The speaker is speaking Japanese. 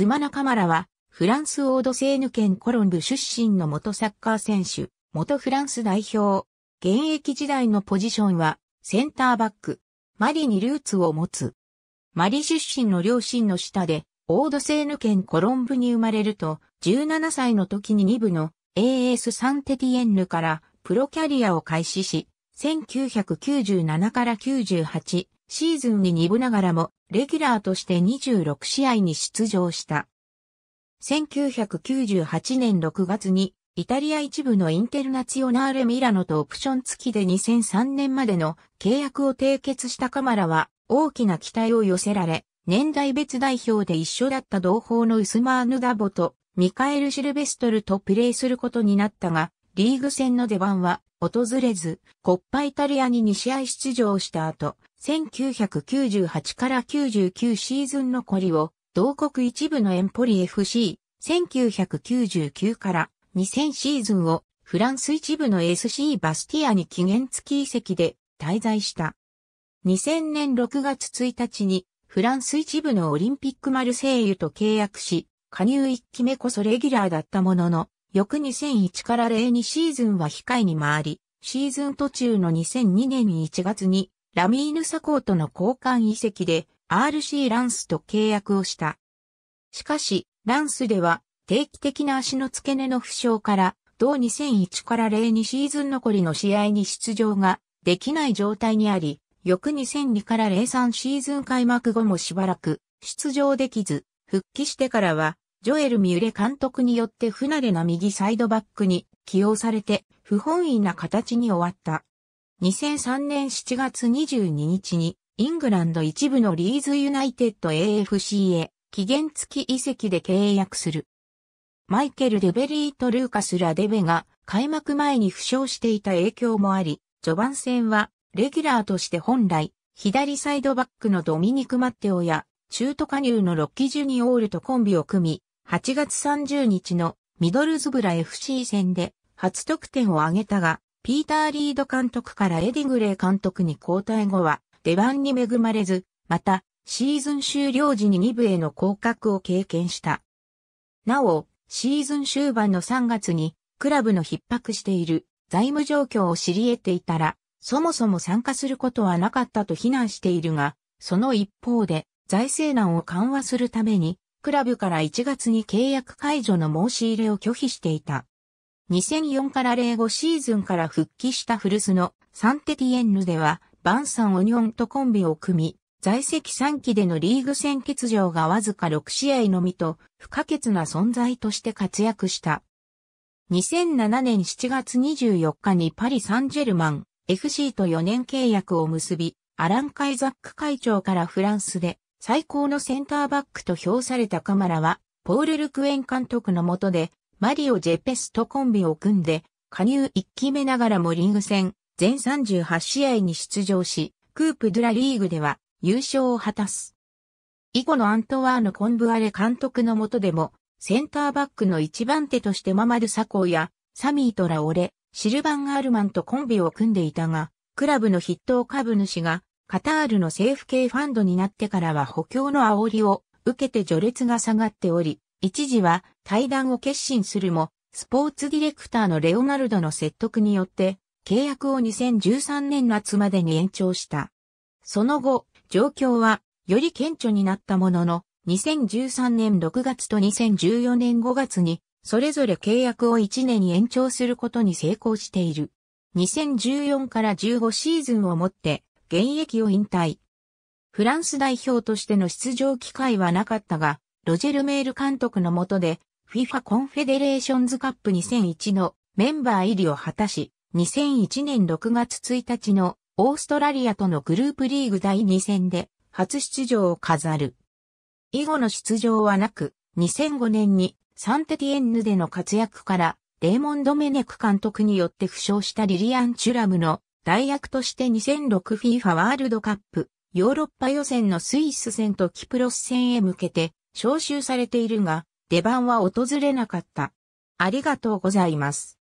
妻マナカマラは、フランスオードセーヌ県コロンブ出身の元サッカー選手、元フランス代表。現役時代のポジションは、センターバック。マリにルーツを持つ。マリ出身の両親の下で、オードセーヌ県コロンブに生まれると、17歳の時に2部の AS サンテティエンヌからプロキャリアを開始し、1997から98、シーズンに2部ながらも、レギュラーとして26試合に出場した。1998年6月に、イタリア一部のインテルナツオナーレ・ミラノとオプション付きで2003年までの契約を締結したカマラは大きな期待を寄せられ、年代別代表で一緒だった同胞のウスマーヌ・ダボとミカエル・シルベストルとプレーすることになったが、リーグ戦の出番は訪れず、コッパイタリアに2試合出場した後、1998から99シーズン残りを、同国一部のエンポリ FC、1999から2000シーズンを、フランス一部の SC バスティアに期限付き移籍で滞在した。2000年6月1日に、フランス一部のオリンピックマルセイユと契約し、加入1期目こそレギュラーだったものの、翌2001から02シーズンは控えに回り、シーズン途中の2002年1月にラミーヌサコーとの交換移籍で RC ランスと契約をした。しかし、ランスでは定期的な足の付け根の負傷から同2001から02シーズン残りの試合に出場ができない状態にあり、翌2002から03シーズン開幕後もしばらく出場できず、復帰してからはジョエル・ミュレ監督によって不慣れな右サイドバックに起用されて不本意な形に終わった。2003年7月22日にイングランド一部のリーズユナイテッド AFC へ期限付き移籍で契約する。マイケル・デベリーとルーカス・ラデベが開幕前に負傷していた影響もあり、序盤戦はレギュラーとして本来左サイドバックのドミニク・マッテオや中途加入のロッキジュニオールとコンビを組み、8月30日のミドルズブラ FC 戦で初得点を挙げたが、ピーター・リード監督からエディグレー監督に交代後は出番に恵まれず、またシーズン終了時に2部への降格を経験した。なお、シーズン終盤の3月にクラブの逼迫している財務状況を知り得ていたら、そもそも参加することはなかったと非難しているが、その一方で財政難を緩和するためにクラブから1月に契約解除の申し入れを拒否していた。2004から05シーズンから復帰した古巣のサンテティエンヌでは、バンサン・オニオンとコンビを組み、在籍3期でのリーグ戦欠場がわずか6試合のみと、不可欠な存在として活躍した。2007年7月24日にパリ・サンジェルマン、FC と4年契約を結び、アラン・カイザック会長からフランスで最高のセンターバックと評されたカマラは、ポール・ルクエン監督の下で、マリオ・ジェペスとコンビを組んで、加入1期目ながらもリーグ戦、全38試合に出場し、クープ・ドゥラリーグでは優勝を果たす。以後のアントワーヌ・コンブアレ監督の下でも、センターバックの一番手としてママル・サコーや、サミー・トラオレ、シルバン・アールマンとコンビを組んでいたが、クラブの筆頭株主がカタールの政府系ファンドになってからは補強の煽りを受けて序列が下がっており、一時は対談を決心するも、スポーツディレクターのレオナルドの説得によって、契約を2013年夏までに延長した。その後、状況はより顕著になったものの、2013年6月と2014年5月に、それぞれ契約を1年延長することに成功している。2014から15シーズンをもって、現役を引退。フランス代表としての出場機会はなかったが、ロジェル・メール監督の下で、FIFA コンフェデレーションズカップ2001のメンバー入りを果たし、2001年6月1日のオーストラリアとのグループリーグ第2戦で初出場を飾る。以後の出場はなく、2005年にサンテティエンヌでの活躍から、レーモンド・メネク監督によって負傷したリリアン・チュラムの代役として 2006FIFA ワールドカップ、ヨーロッパ予選のスイス戦とキプロス戦へ向けて招集されているが、出番は訪れなかった。ありがとうございます。